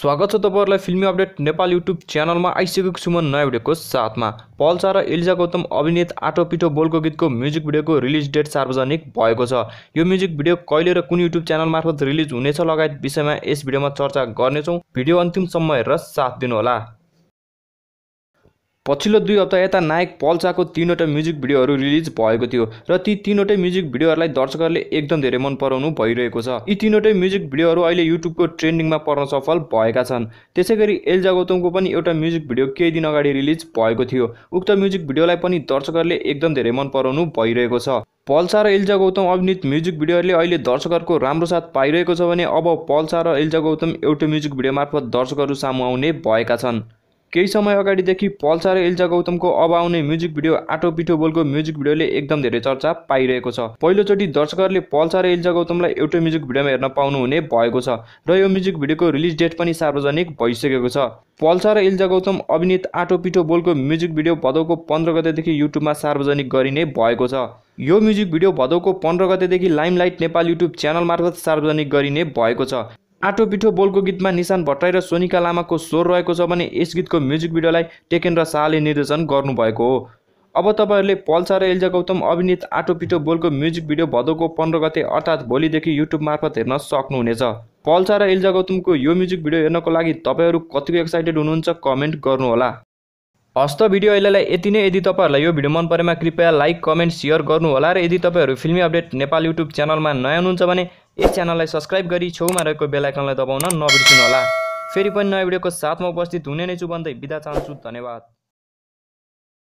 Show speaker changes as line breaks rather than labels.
स्वागत छ तपाईँहरूलाई फिल्मी अपडेट नेपाल युट्युब च्यानलमा आइसकेको छु म नयाँ भिडियोको साथमा पल्सा र एलिजा गौतम अभिनेत आटो पिठो बोलको गीतको म्युजिक भिडियोको रिलिज डेट सार्वजनिक भएको छ यो म्युजिक भिडियो कहिले र कुन युट्युब च्यानल मार्फत रिलिज हुनेछ लगायत विषयमा यस भिडियोमा चर्चा गर्नेछौँ भिडियो अन्तिमसम्म हेरेर साथ दिनुहोला पछिल्लो दुई हप्ता यता नायक पल्साको तिनवटा म्युजिक भिडियोहरू रिलिज भएको थियो र ती तिनवटै म्युजिक भिडियोहरूलाई दर्शकहरूले एकदम धेरै मन पराउनु भइरहेको छ यी तिनवटै म्युजिक भिडियोहरू अहिले युट्युबको ट्रेन्डिङमा पर्न सफल भएका छन् त्यसै गरी एल्जा गौतमको पनि एउटा म्युजिक भिडियो केही दिन अगाडि रिलिज भएको थियो उक्त म्युजिक भिडियोलाई पनि दर्शकहरूले एकदम धेरै मन पराउनु भइरहेको छ पल्सा र एल्जा गौतम अभिनीत म्युजिक भिडियोहरूले अहिले दर्शकहरूको राम्रो साथ पाइरहेको छ भने अब पल्सा र एल्जा गौतम एउटै म्युजिक भिडियो मार्फत दर्शकहरू सामु आउने भएका छन् केही समय अगाडिदेखि पल्सा र इल्जा गौतमको अब आउने म्युजिक भिडियो आटो पिठो बोलको म्युजिक भिडियोले एकदम धेरै चर्चा पाइरहेको छ पहिलोचोटि दर्शकहरूले पल्सा र इल्जा गौतमलाई एउटै म्युजिक भिडियोमा हेर्न पाउनुहुने भएको छ र यो म्युजिक भिडियोको रिलिज डेट पनि सार्वजनिक भइसकेको छ पल्सा र इल्जा गौतम अभिनीत आटो पिठो बोलको म्युजिक भिडियो भदौको पन्ध्र गतेदेखि युट्युबमा सार्वजनिक गरिने भएको छ यो म्युजिक भिडियो भदौको पन्ध्र गतेदेखि लाइमलाइट नेपाल युट्युब च्यानल मार्फत सार्वजनिक गरिने भएको छ आँटो पिठो बोलको गीतमा निशान भट्टराई र सोनिका लामाको स्वर रहेको छ भने यस गीतको म्युजिक भिडियोलाई टेकेन्द्र शाहले निर्देशन गर्नुभएको हो अब तपाईँहरूले पल्सा र एल्जा गौतम अभिनीत आटो पिठो बोलको म्युजिक भिडियो भदौको पन्ध्र गते अर्थात् भोलिदेखि युट्युब मार्फत हेर्न सक्नुहुनेछ पल्सा र एल्जा गौतमको यो म्युजिक भिडियो हेर्नको लागि तपाईँहरू कतिको एक्साइटेड हुनुहुन्छ कमेन्ट गर्नुहोला हस्त भिडियो अहिलेलाई यति नै यदि तपाईँहरूलाई यो भिडियो मन परेमा कृपया लाइक कमेन्ट सेयर गर्नुहोला र यदि तपाईँहरू फिल्मी अपडेट नेपाल युट्युब च्यानलमा नयाँ हुनुहुन्छ भने यस च्यानललाई सब्सक्राइब गरी छेउमा रहेको बेलायकनलाई दबाउन नबिर्सिनुहोला फेरि पनि नयाँ भिडियोको साथमा उपस्थित हुने नै छु भन्दै बिदा चाहन्छु धन्यवाद